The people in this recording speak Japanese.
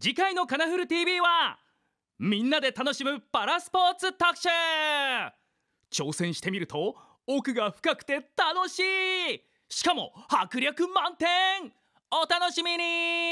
次回のカナフル TV はみんなで楽しむパラスポーツ特集挑戦してみると奥が深くて楽しいしかも迫力満点お楽しみに